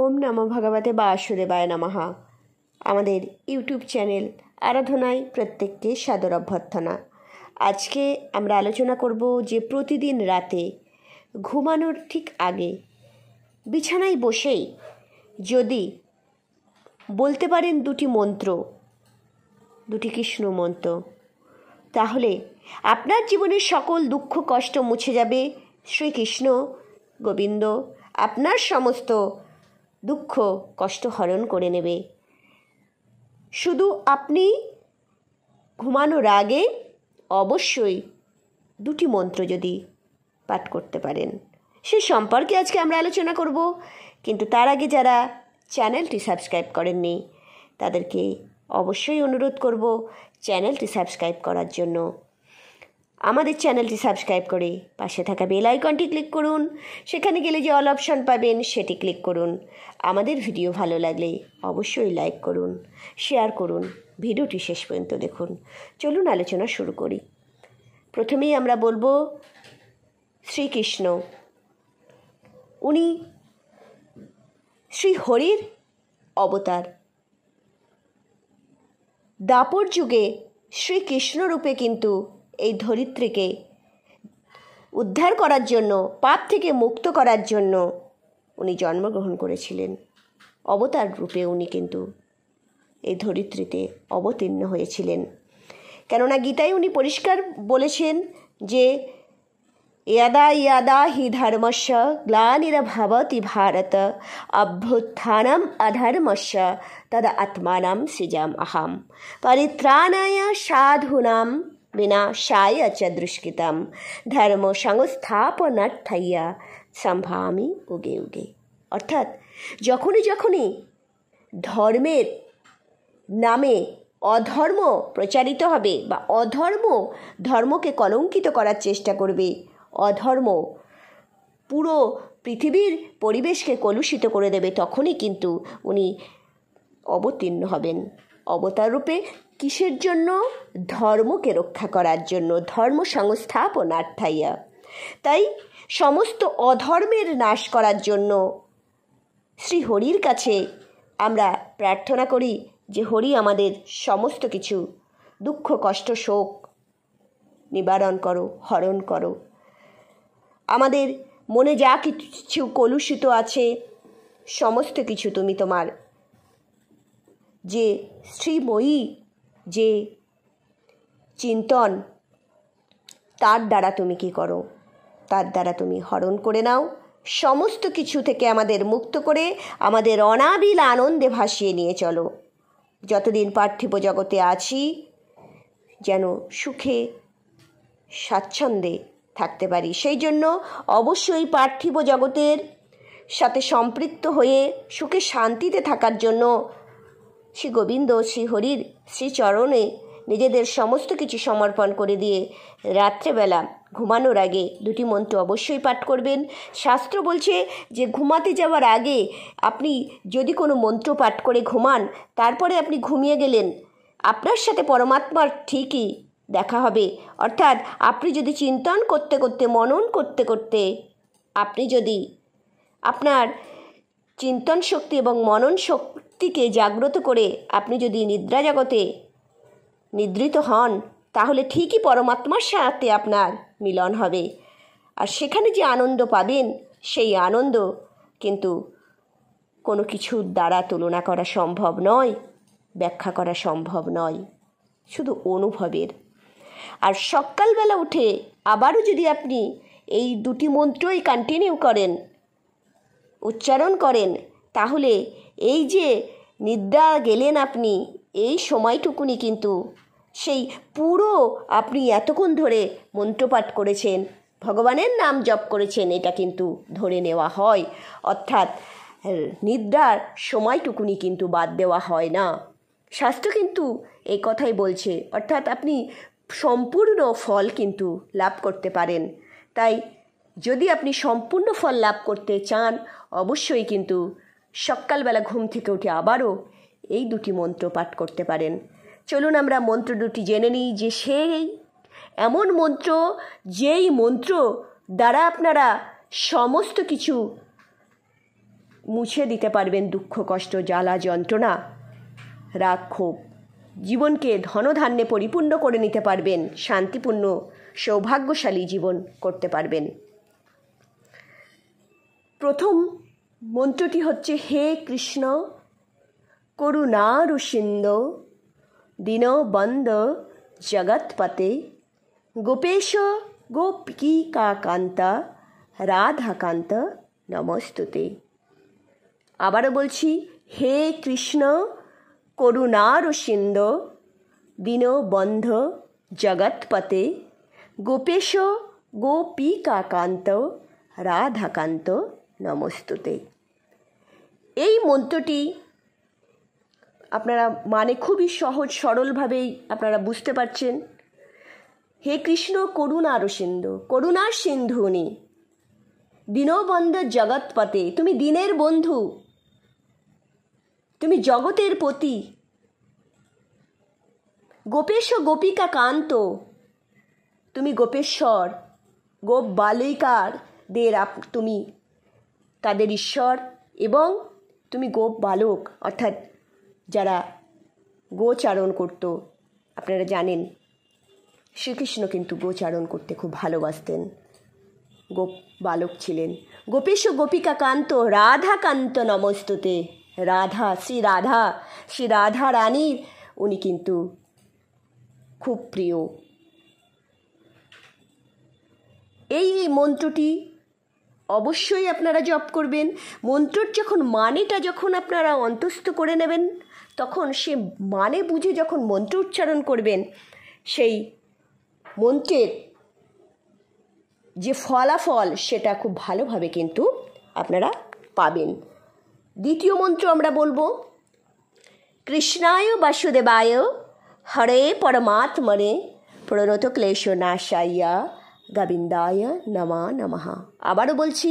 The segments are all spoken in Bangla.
ওম নম ভগবতে বাসুদেবায় নমহা আমাদের ইউটিউব চ্যানেল আরাধনায় প্রত্যেককে সাদর অভ্যর্থনা আজকে আমরা আলোচনা করব যে প্রতিদিন রাতে ঘুমানোর ঠিক আগে বিছানায় বসেই যদি বলতে পারেন দুটি মন্ত্র দুটি কৃষ্ণ মন্ত্র তাহলে আপনার জীবনের সকল দুঃখ কষ্ট মুছে যাবে শ্রীকৃষ্ণ গোবিন্দ আপনার সমস্ত দুঃখ কষ্ট হরণ করে নেবে শুধু আপনি ঘুমানোর আগে অবশ্যই দুটি মন্ত্র যদি পাঠ করতে পারেন সে সম্পর্কে আজকে আমরা আলোচনা করব কিন্তু তার আগে যারা চ্যানেলটি সাবস্ক্রাইব করেননি তাদেরকে অবশ্যই অনুরোধ করব চ্যানেলটি সাবস্ক্রাইব করার জন্য আমাদের চ্যানেলটি সাবস্ক্রাইব করে পাশে থাকা বেল আইকনটি ক্লিক করুন সেখানে গেলে যে অল অপশন পাবেন সেটি ক্লিক করুন আমাদের ভিডিও ভালো লাগলে অবশ্যই লাইক করুন শেয়ার করুন ভিডিওটি শেষ পর্যন্ত দেখুন চলুন আলোচনা শুরু করি প্রথমেই আমরা বলবো শ্রীকৃষ্ণ উনি শ্রী হরির অবতার দাপর যুগে শ্রীকৃষ্ণরূপে কিন্তু এই ধরিত্রীকে উদ্ধার করার জন্য পাপ থেকে মুক্ত করার জন্য উনি জন্মগ্রহণ করেছিলেন অবতার রূপে উনি কিন্তু এই ধরিত্রীতে অবতীর্ণ হয়েছিলেন কেননা গীতায় উনি পরিষ্কার বলেছেন যে ইয়াদা ইয়াদা হি ধর্মস্য গ্লানিরভাবতি ভারত অভ্যুত্থানম অধর্মস্য তদ আত্মানাম সৃজাম আহাম পরিত্রাণায় সাধুনাম विनाशाय च ধর্ম ধর্মসংস্থাপনার্থাইয়া সম্ভামি উগে উগে অর্থাৎ যখনই যখনই ধর্মের নামে অধর্ম প্রচারিত হবে বা অধর্ম ধর্মকে কলঙ্কিত করার চেষ্টা করবে অধর্ম পুরো পৃথিবীর পরিবেশকে কলুষিত করে দেবে তখনই কিন্তু উনি অবতীর্ণ হবেন অবতার রূপে কিসের জন্য ধর্মকে রক্ষা করার জন্য ধর্ম সংস্থাপনার্থাইয়া তাই সমস্ত অধর্মের নাশ করার জন্য শ্রী হরির কাছে আমরা প্রার্থনা করি যে হরি আমাদের সমস্ত কিছু দুঃখ কষ্ট শোক নিবারণ করো হরণ করো আমাদের মনে যা কিছু কলুষিত আছে সমস্ত কিছু তুমি তোমার যে শ্রীময়ী যে চিন্তন তার দ্বারা তুমি কি করো তার দ্বারা তুমি হরণ করে নাও সমস্ত কিছু থেকে আমাদের মুক্ত করে আমাদের অনাবিল আনন্দে ভাসিয়ে নিয়ে চলো যতদিন পার্থিব জগতে আছি যেন সুখে স্বাচ্ছন্দ্যে থাকতে পারি সেই জন্য অবশ্যই পার্থিব জগতের সাথে সম্পৃক্ত হয়ে সুখে শান্তিতে থাকার জন্য শ্রী গোবিন্দ শ্রীহরির শ্রীচরণে নিজেদের সমস্ত কিছু সমর্পণ করে দিয়ে রাত্রেবেলা ঘুমানোর আগে দুটি মন্ত্র অবশ্যই পাঠ করবেন শাস্ত্র বলছে যে ঘুমাতে যাওয়ার আগে আপনি যদি কোনো মন্ত্র পাঠ করে ঘুমান তারপরে আপনি ঘুমিয়ে গেলেন আপনার সাথে পরমাত্মার ঠিকই দেখা হবে অর্থাৎ আপনি যদি চিন্তন করতে করতে মনন করতে করতে আপনি যদি আপনার চিন্তন শক্তি এবং মনন শক্তিকে জাগ্রত করে আপনি যদি নিদ্রা জগতে নিদ্রিত হন তাহলে ঠিকই পরমাত্মার সাথে আপনার মিলন হবে আর সেখানে যে আনন্দ পাবেন সেই আনন্দ কিন্তু কোনো কিছুর দ্বারা তুলনা করা সম্ভব নয় ব্যাখ্যা করা সম্ভব নয় শুধু অনুভবের আর সকালবেলা উঠে আবারও যদি আপনি এই দুটি মন্ত্রই কন্টিনিউ করেন উচ্চারণ করেন তাহলে এই যে নিদ্রা গেলেন আপনি এই সময়টুকুনি কিন্তু সেই পুরো আপনি এতক্ষণ ধরে মন্ত্রপাঠ করেছেন ভগবানের নাম জপ করেছেন এটা কিন্তু ধরে নেওয়া হয় অর্থাৎ হ্যাঁ, নিদ্রার সময়টুকুনি কিন্তু বাদ দেওয়া হয় না স্বাস্থ্য কিন্তু এই কথাই বলছে অর্থাৎ আপনি সম্পূর্ণ ফল কিন্তু লাভ করতে পারেন তাই যদি আপনি সম্পূর্ণ ফল লাভ করতে চান অবশ্যই কিন্তু সকালবেলা ঘুম থেকে উঠে আবারও এই দুটি মন্ত্র পাঠ করতে পারেন চলুন আমরা মন্ত্র দুটি জেনে নিই যে সেই এমন মন্ত্র যেই মন্ত্র দ্বারা আপনারা সমস্ত কিছু মুছে দিতে পারবেন দুঃখ কষ্ট জ্বালা যন্ত্রণা রাগ ক্ষোভ জীবনকে ধনধান্যে পরিপূর্ণ করে নিতে পারবেন শান্তিপূর্ণ সৌভাগ্যশালী জীবন করতে পারবেন প্রথম মন্ত্রটি হচ্ছে হে কৃষ্ণ করুণার সিন্ধ দীনবন্দ জগৎপতে গোপেশ গোপিকাকান্তা রাধাকান্ত নমস্তুতে আবারও বলছি হে কৃষ্ণ করুণার সিন্ধ দীনবন্ধ জগৎপতে গোপেশ গোপিকাকান্ত রাধাকান্ত নমস্ততে এই মন্ত্রটি আপনারা মানে খুবই সহজ সরলভাবেই আপনারা বুঝতে পারছেন হে কৃষ্ণ করুণার সিন্ধু করুণার সিন্ধু উনি দীনবন্ধ জগৎপতে তুমি দিনের বন্ধু তুমি জগতের পতি গোপেশ গোপিকা কান্ত তুমি গোপেশ্বর গোপ বালিকার দের আপ তুমি তাদের ঈশ্বর এবং তুমি গোপ বালক অর্থাৎ যারা গোচারণ করত আপনারা জানেন শ্রীকৃষ্ণ কিন্তু গোচারণ করতে খুব ভালোবাসতেন গোপ বালক ছিলেন গোপীশ গোপিকা কান্ত রাধা কান্ত নমস্ততে রাধা শ্রী রাধা শ্রী রাধা রানীর উনি কিন্তু খুব প্রিয় এই মন্ত্রটি অবশ্যই আপনারা জপ করবেন মন্ত্রর যখন মানেটা যখন আপনারা অন্তস্থ করে নেবেন তখন সে মানে বুঝে যখন মন্ত্র উচ্চারণ করবেন সেই মন্ত্রের যে ফলাফল সেটা খুব ভালোভাবে কিন্তু আপনারা পাবেন দ্বিতীয় মন্ত্র আমরা বলবো কৃষ্ণায় বাসুদেবায় হরে পরমাত্মনে প্রণত ক্লেশ নাশাইয়া গোবিন্দায় নমা নমহা আবারও বলছি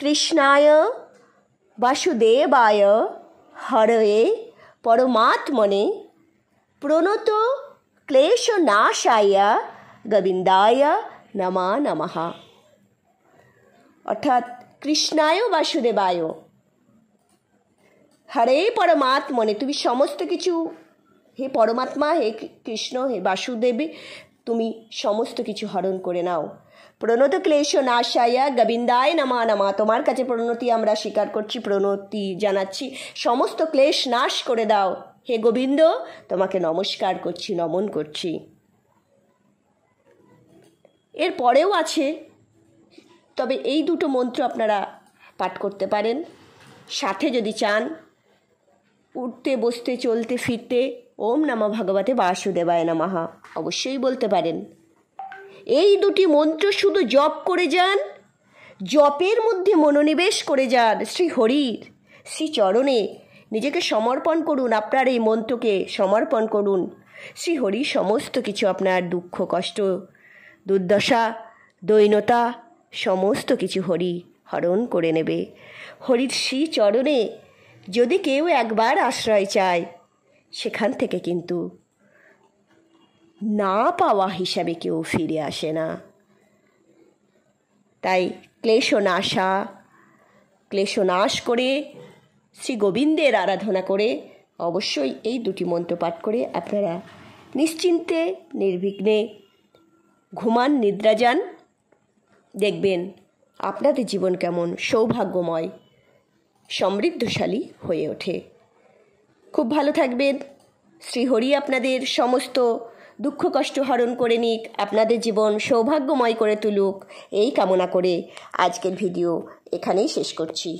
কৃষ্ণায় বাসুদেবায় হরয়ে পরমাত্মনে প্রণত ক্লেশ নাশায় নমা নমহা অর্থাৎ কৃষ্ণায় বাসুদেবায় হরে পরমাত্মনে তুমি সমস্ত কিছু হে পরমাত্মা হে কৃষ্ণ হে বাসুদেবী তুমি সমস্ত কিছু হরণ করে নাও প্রণত ক্লেশ নাশায়া গোবিন্দায় নামা নামা তোমার কাছে প্রণতি আমরা স্বীকার করছি প্রণতি জানাচ্ছি সমস্ত ক্লেশ নাশ করে দাও হে গোবিন্দ তোমাকে নমস্কার করছি নমন করছি এর পরেও আছে তবে এই দুটো মন্ত্র আপনারা পাঠ করতে পারেন সাথে যদি চান উঠতে বসতে চলতে ফিরতে ওম নম ভগবতে বাসুদেবায় নমাহা অবশ্যই বলতে পারেন এই দুটি মন্ত্র শুধু জপ করে যান জপের মধ্যে মনোনিবেশ করে যান শ্রী হরির শ্রী চরণে নিজেকে সমর্পণ করুন আপনার এই মন্ত্রকে সমর্পণ করুন শ্রী হরি সমস্ত কিছু আপনার দুঃখ কষ্ট দুর্দশা দৈনতা সমস্ত কিছু হরি হরণ করে নেবে হরির শ্রী চরণে যদি কেউ একবার আশ্রয় চায় সেখান থেকে কিন্তু না পাওয়া হিসাবে কেউ ফিরে আসে না তাই ক্লেশ নাশা ক্লেশ নাশ করে শ্রী গোবিন্দের আরাধনা করে অবশ্যই এই দুটি মন্ত্র পাঠ করে আপনারা নিশ্চিন্তে নির্বিঘ্নে ঘুমান নিদ্রা যান দেখবেন আপনাদের জীবন কেমন সৌভাগ্যময় সমৃদ্ধশালী হয়ে ওঠে খুব ভালো থাকবেন শ্রীহরি আপনাদের সমস্ত দুঃখ কষ্ট হরণ করে নিক আপনাদের জীবন সৌভাগ্যময় করে তুলুক এই কামনা করে আজকের ভিডিও এখানেই শেষ করছি